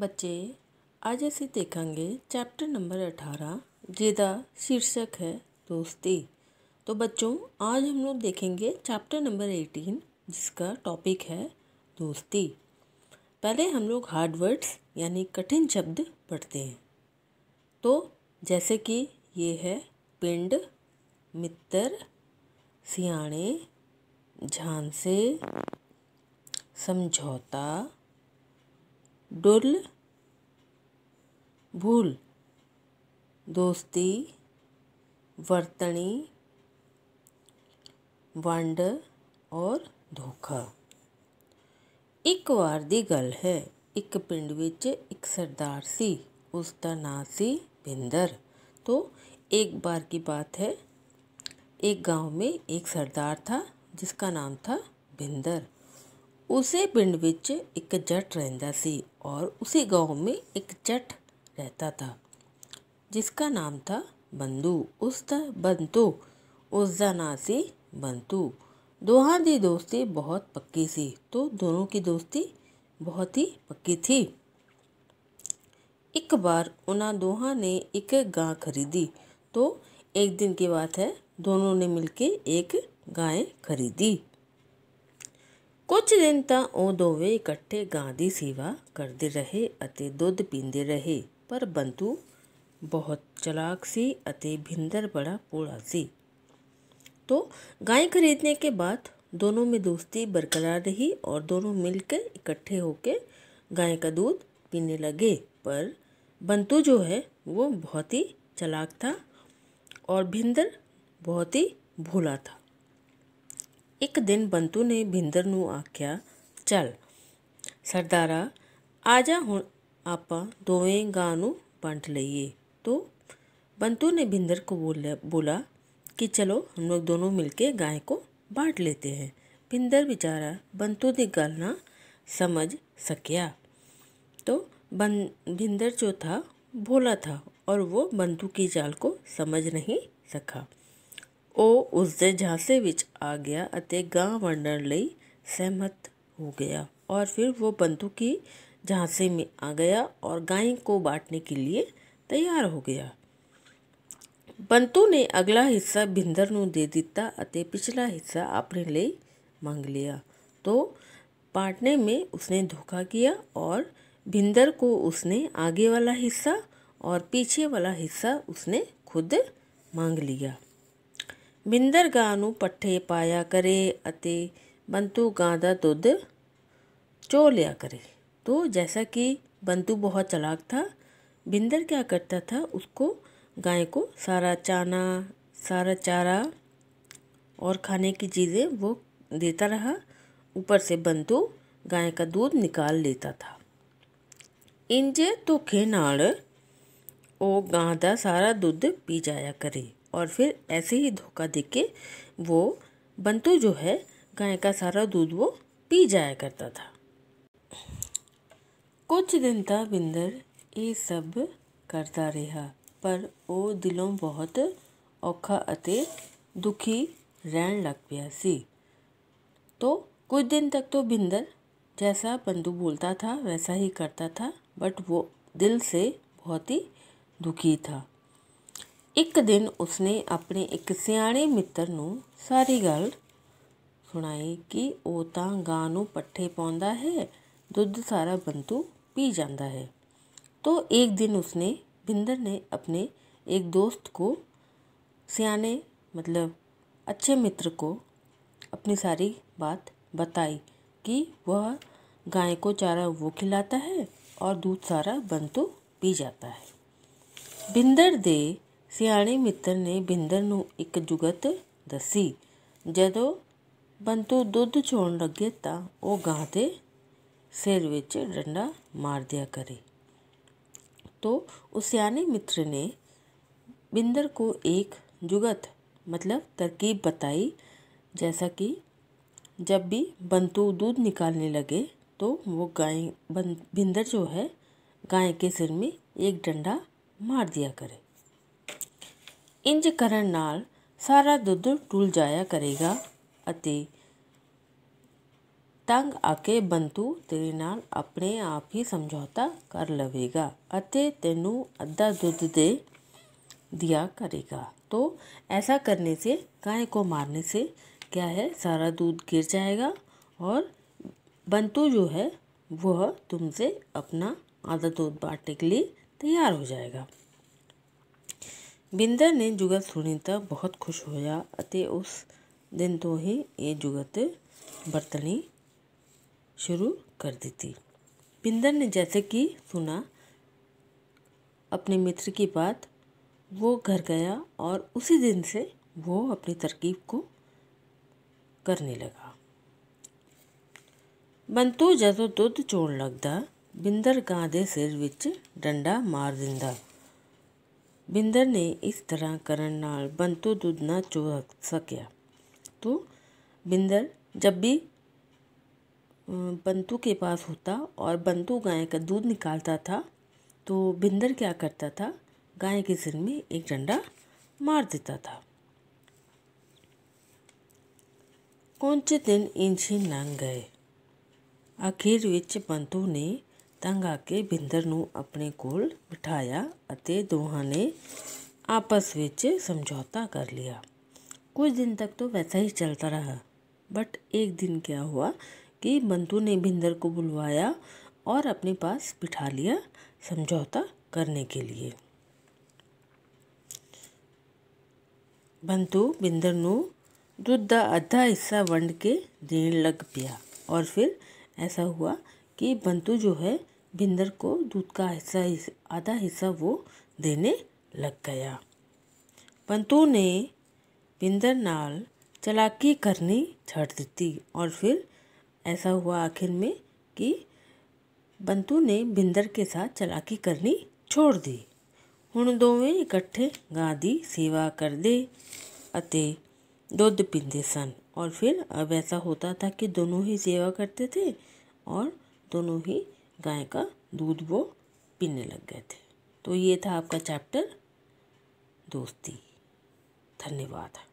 बच्चे आज ऐसे देखेंगे चैप्टर नंबर अठारह जिदा शीर्षक है दोस्ती तो बच्चों आज हम लोग देखेंगे चैप्टर नंबर एटीन जिसका टॉपिक है दोस्ती पहले हम लोग हार्ड वर्ड्स यानी कठिन शब्द पढ़ते हैं तो जैसे कि ये है पिंड मित्र सियाणे झांसे समझौता डुल भूल दोस्ती वर्तनी वंड और धोखा एक बार दी गल है एक पिंड एक सरदार सी उसका नाम सी बिंदर तो एक बार की बात है एक गांव में एक सरदार था जिसका नाम था बिंदर उसे पिंड एक जट रहा सी और उसी गांव में एक जट रहता था जिसका नाम था बंधु उसका बंतु उसका ना सी बंतु दोहा दी दोस्ती बहुत पक्की सी तो दोनों की दोस्ती बहुत ही पक्की थी एक बार उन्ह दोहा ने एक गाय खरीदी तो एक दिन की बात है दोनों ने मिलके एक गाय खरीदी कुछ दिन तक वो दोवे इकट्ठे गां की सेवा करते रहे दुध ਦੁੱਧ रहे पर बंधु बहुत चलाक सी अति भिंदर बड़ा पोड़ा सी तो गाय खरीदने के बाद दोनों में दोस्ती बरकरार रही और दोनों मिलकर इकट्ठे होकर गाय का दूध पीने लगे पर बंतु जो है वो बहुत ही चलाक था और भिंदर बहुत ही भोला था एक दिन बंतु ने भिंदर नू आख्या चल सरदारा आजा हूँ आप दोवें ਗਾਂ बांट लीए तो बंतू ने भिंदर को बोल बोला कि चलो हम लोग दोनों मिलके गाय को बांट लेते हैं भिंदर बेचारा बंतू ने गल ना समझ सकया तो बन भिंदर जो था भोला था और वो बंतू की जाल को समझ नहीं सका ओ उस झांसे ਝਾਂਸੇ ਵਿੱਚ ਆ ਗਿਆ ਅਤੇ ਗਾਂ ਵੰਡਣ ਲਈ ਸਹਿਮਤ ਹੋ ਗਿਆ ਔਰ ਫਿਰ ਉਹ ਬੰਤੂ झांसे में आ गया और गाय को बांटने के लिए तैयार हो गया बंतु ने अगला हिस्सा बिंदर नू दे दिता अते पिछला हिस्सा अपने लिए मांग लिया तो बांटने में उसने धोखा किया और भिंदर को उसने आगे वाला हिस्सा और पीछे वाला हिस्सा उसने खुद मांग लिया भिंदर ਗਾਂ ਨੂੰ पट्ठे पाया करे ਅਤੇ गां का दुध चो लिया करे तो जैसा कि बंतु बहुत चलाक था बिंदर क्या करता था उसको गाय को सारा चाना सारा चारा और खाने की चीज़ें वो देता रहा ऊपर से बंतु गाय का दूध निकाल लेता था इंजे तो खे ਉਹ ਗਾਂ ਦਾ ਸਾਰਾ ਦੁੱਧ ਪੀ ਜਾਇਆ और फिर ऐसे ही धोखा दे के वो बंतु जो है गाय का सारा दूध वो पी जाया करता था ਕੁਝ ਦਿਨ ਤਾਂ ਬਿੰਦਰ ਇਹ ਸਭ ਕਰਦਾ ਰਿਹਾ ਪਰ ਉਹ ਦਿਲੋਂ ਬਹੁਤ ਔਖਾ ਅਤੇ ਦੁਖੀ ਰਹਿਣ ਲੱਗ ਪਿਆ ਸੀ तो ਕੁਝ ਦਿਨ ਤੱਕ ਤੋਂ ਬਿੰਦਰ जैसा बंधु बोलता ਥਾ ਵੈਸਾ ਹੀ ਕਰਤਾ ਥਾ ਬਟ ਉਹ ਦਿਲ ਸੇ ਬਹੁਤ ਹੀ ਦੁਖੀ ਥਾ ਇੱਕ ਦਿਨ ਉਸਨੇ ਆਪਣੇ ਇੱਕ ਸਿਆਣੇ ਮਿੱਤਰ ਨੂੰ ਸਾਰੀ ਗੱਲ ਸੁਣਾਈ ਕਿ ਉਹ ਤਾਂ ਗਾਂ ਨੂੰ ਪੱਠੇ ਪਾਉਂਦਾ ਹੈ ਦੁੱਧ ਸਾਰਾ ਬੰਤੂ पी जाता है तो एक दिन उसने बिंदर ने अपने एक दोस्त को सियाने मतलब अच्छे मित्र को अपनी सारी बात बताई कि वह गाय को चारा वो खिलाता है और दूध सारा बंतु तो पी जाता है बिंदर ਦੇ ਸਿਆਣੇ मित्र ने बिंदर ਨੂੰ ਇੱਕ ਜੁਗਤ ਦੱਸੀ ਜਦੋਂ ਬੰਤੂ ਦੁੱਧ ਚੋਣ ਲੱਗੇ ਤਾਂ ਉਹ ਗਾਂ सिर विच डंडा मार दिया करे तो उस सियाने मित्र ने बिंदर को एक जुगत मतलब तरकीब बताई जैसा कि जब भी बंतु दूध निकालने लगे तो वो गाय बिंदर जो है गाय के सिर में एक डंडा मार दिया करे इंज करण नाल सारा दूध टूल जाया करेगा अति तंग आके बंतु तेरे ਨਾਲ अपने आप ही समझौता कर ਲਵੇਗਾ ਅਤੇ ਤੈਨੂੰ अद्धा ਦੁੱਧ दे दिया करेगा तो ऐसा करने से गाय को मारने से क्या है सारा दूध गिर जाएगा और बंतु जो है वह तुमसे अपना आधा दूध बांटने के लिए तैयार हो जाएगा बिंदर ने जुगत सुनी तो बहुत खुश होया ਅਤੇ ਉਸ ਦਿਨ ਤੋਂ ਹੀ ਇਹ ਜੁਗਤ ਵਰਤਣੀ शुरू कर दी थी बिंदर ने जैसे कि सुना अपने मित्र की बात वो घर गया और उसी दिन से वो अपनी तरकीब को करने लगा बंतु जदो दुध चोन लगता बिंदर गां के सिर विच डंडा मार दिंदा बिंदर ने इस तरह करन नाल बंतु दुध ना चो सकया तो बिंदर जब भी बंटू के पास होता और बंतु गाय का दूध निकालता था तो बिंदर क्या करता था गाय के सिर में एक डंडा मार देता था कौन से दिन इंजी लंघ गए आखिर विच ਬੰਤੂ ने तंग आके बिंदर नू अपने कोल बिठाया अते दोहा ने आपस विच समझौता कर लिया कुछ दिन तक तो वैसा ही चलता रहा बट एक दिन क्या हुआ कि बंतु ने भिंदर को बुलवाया और अपने पास बिठा लिया समझौता करने के लिए बंतु बिंदर न दूध का आधा हिस्सा वंड के देने लग पिया और फिर ऐसा हुआ कि बंतु जो है बिंदर को दूध का हिस्सा आधा हिस्सा वो देने लग गया बंतु ने बिंदर नाल चलाकी करनी छड़ दी और फिर ऐसा हुआ आखिर में कि बंतु ने बिंदर के साथ चलाकी करनी छोड़ दी हूँ दोवें इकट्ठे गांधी सेवा कर दे अते ਦੁੱਧ पीते सन और फिर अब ऐसा होता था कि दोनों ही सेवा करते थे और दोनों ही गाय का दूध वो पीने लग गए थे तो ये था आपका चैप्टर दोस्ती धन्यवाद